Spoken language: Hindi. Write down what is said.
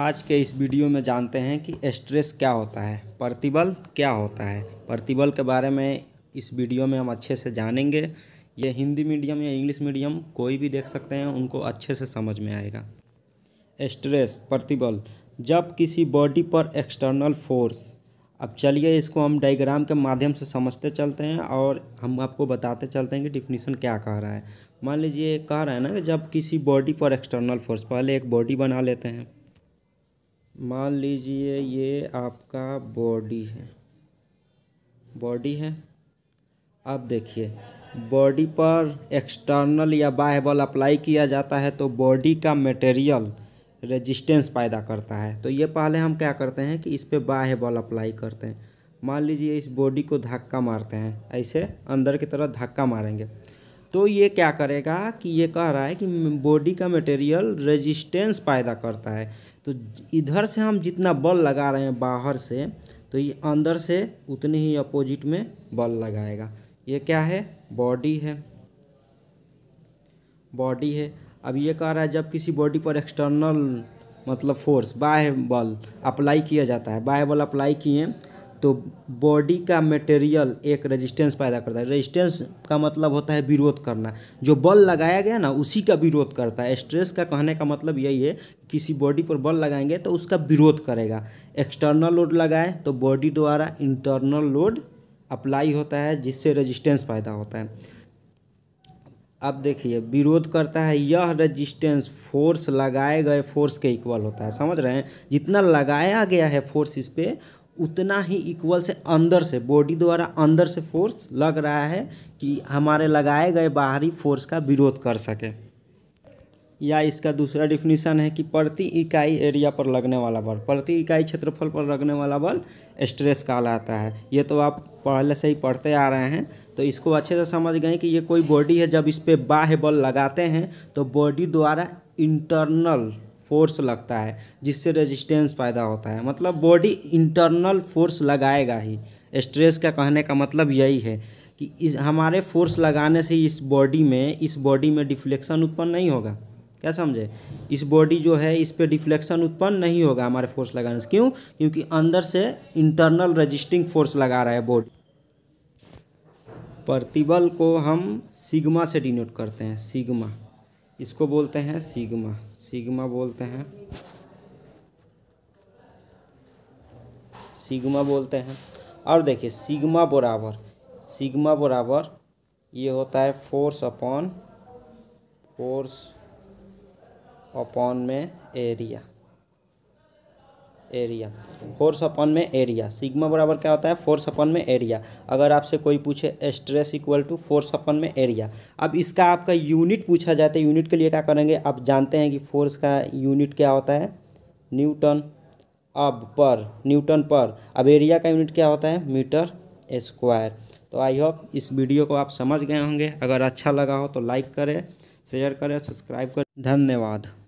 आज के इस वीडियो में जानते हैं कि स्ट्रेस क्या होता है प्रतिबल क्या होता है प्रतिबल के बारे में इस वीडियो में हम अच्छे से जानेंगे ये हिंदी मीडियम या इंग्लिश मीडियम कोई भी देख सकते हैं उनको अच्छे से समझ में आएगा स्ट्रेस प्रतिबल जब किसी बॉडी पर एक्सटर्नल फोर्स अब चलिए इसको हम डायग्राम के माध्यम से समझते चलते हैं और हम आपको बताते चलते हैं कि डिफिनीसन क्या कह रहा है मान लीजिए कह रहा है ना कि जब किसी बॉडी पर एक्सटर्नल फोर्स पहले एक बॉडी बना लेते हैं मान लीजिए ये आपका बॉडी है बॉडी है अब देखिए बॉडी पर एक्सटर्नल या बाह्य बल अप्लाई किया जाता है तो बॉडी का मटेरियल रेजिस्टेंस पैदा करता है तो ये पहले हम क्या करते हैं कि इस पर बाह्य बल अप्लाई करते हैं मान लीजिए इस बॉडी को धक्का मारते हैं ऐसे अंदर की तरफ धक्का मारेंगे तो ये क्या करेगा कि ये कह रहा है कि बॉडी का मटेरियल रेजिस्टेंस पैदा करता है तो इधर से हम जितना बल लगा रहे हैं बाहर से तो ये अंदर से उतने ही अपोजिट में बल लगाएगा ये क्या है बॉडी है बॉडी है अब ये कह रहा है जब किसी बॉडी पर एक्सटर्नल मतलब फोर्स बाह्य बल अप्लाई किया जाता है बाह्य बल अप्लाई किए तो बॉडी का मटेरियल एक रेजिस्टेंस पैदा करता है रेजिस्टेंस का मतलब होता है विरोध करना जो बल लगाया गया ना उसी का विरोध करता है स्ट्रेस का कहने का मतलब यही है किसी बॉडी पर बल लगाएंगे तो उसका विरोध करेगा एक्सटर्नल लोड लगाए तो बॉडी द्वारा इंटरनल लोड अप्लाई होता है जिससे रजिस्टेंस पैदा होता है अब देखिए विरोध करता है यह रेजिस्टेंस फोर्स लगाए गए फोर्स के इक्वल होता है समझ रहे हैं जितना लगाया गया है फोर्स इस पर उतना ही इक्वल से अंदर से बॉडी द्वारा अंदर से फोर्स लग रहा है कि हमारे लगाए गए बाहरी फोर्स का विरोध कर सके या इसका दूसरा डिफिनीशन है कि प्रति इकाई एरिया पर लगने वाला बल प्रति इकाई क्षेत्रफल पर लगने वाला बल स्ट्रेस कहलाता है ये तो आप पहले से ही पढ़ते आ रहे हैं तो इसको अच्छे से समझ गए कि ये कोई बॉडी है जब इस पर बाह्य बल लगाते हैं तो बॉडी द्वारा इंटरनल फोर्स लगता है जिससे रेजिस्टेंस पैदा होता है मतलब बॉडी इंटरनल फोर्स लगाएगा ही स्ट्रेस का कहने का मतलब यही है कि इस हमारे फोर्स लगाने से इस बॉडी में इस बॉडी में डिफ्लेक्शन उत्पन्न नहीं होगा क्या समझे इस बॉडी जो है इस पर डिफ्लेक्शन उत्पन्न नहीं होगा हमारे फोर्स लगाने से क्यों क्योंकि अंदर से इंटरनल रजिस्टिंग फोर्स लगा रहा है बॉडी प्रतिबल को हम सिग्मा से डिनोट करते हैं सिग्मा इसको बोलते हैं सिग्मा सिग्मा बोलते हैं सिग्मा बोलते हैं और देखिए सिग्मा बराबर सिग्मा बराबर ये होता है फोर्स अपॉन फोर्स अपॉन में एरिया एरिया फोर्स अपन में एरिया सिग्मा बराबर क्या होता है फोर्स अपन में एरिया अगर आपसे कोई पूछे stress equal to force upon में एरिया अब इसका आपका यूनिट पूछा जाता है यूनिट के लिए क्या करेंगे आप जानते हैं कि फोर्स का यूनिट क्या होता है न्यूटन अब पर न्यूटन पर अब एरिया का यूनिट क्या होता है मीटर स्क्वायर तो आई होप इस वीडियो को आप समझ गए होंगे अगर अच्छा लगा हो तो लाइक करें शेयर करें सब्सक्राइब करें धन्यवाद